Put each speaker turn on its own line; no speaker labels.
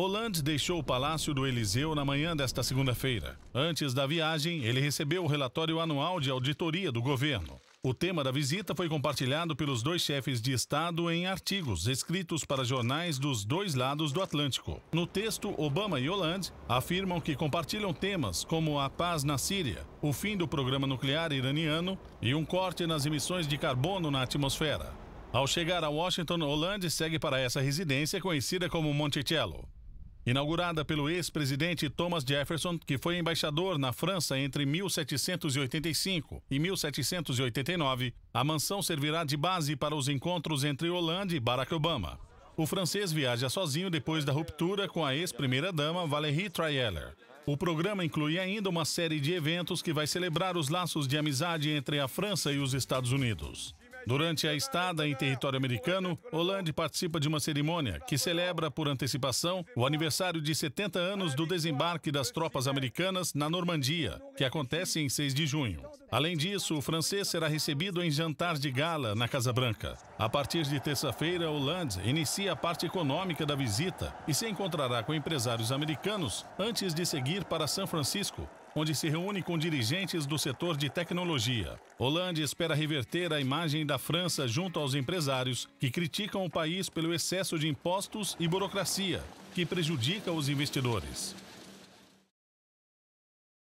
Hollande deixou o Palácio do Eliseu na manhã desta segunda-feira. Antes da viagem, ele recebeu o relatório anual de auditoria do governo. O tema da visita foi compartilhado pelos dois chefes de Estado em artigos escritos para jornais dos dois lados do Atlântico. No texto, Obama e Hollande afirmam que compartilham temas como a paz na Síria, o fim do programa nuclear iraniano e um corte nas emissões de carbono na atmosfera. Ao chegar a Washington, Hollande segue para essa residência conhecida como Monticello. Inaugurada pelo ex-presidente Thomas Jefferson, que foi embaixador na França entre 1785 e 1789, a mansão servirá de base para os encontros entre Hollande e Barack Obama. O francês viaja sozinho depois da ruptura com a ex-primeira-dama Valérie Trieller. O programa inclui ainda uma série de eventos que vai celebrar os laços de amizade entre a França e os Estados Unidos. Durante a estada em território americano, Hollande participa de uma cerimônia que celebra, por antecipação, o aniversário de 70 anos do desembarque das tropas americanas na Normandia, que acontece em 6 de junho. Além disso, o francês será recebido em jantar de gala na Casa Branca. A partir de terça-feira, Hollande inicia a parte econômica da visita e se encontrará com empresários americanos antes de seguir para São Francisco onde se reúne com dirigentes do setor de tecnologia. Hollande espera reverter a imagem da França junto aos empresários que criticam o país pelo excesso de impostos e burocracia, que prejudica os investidores.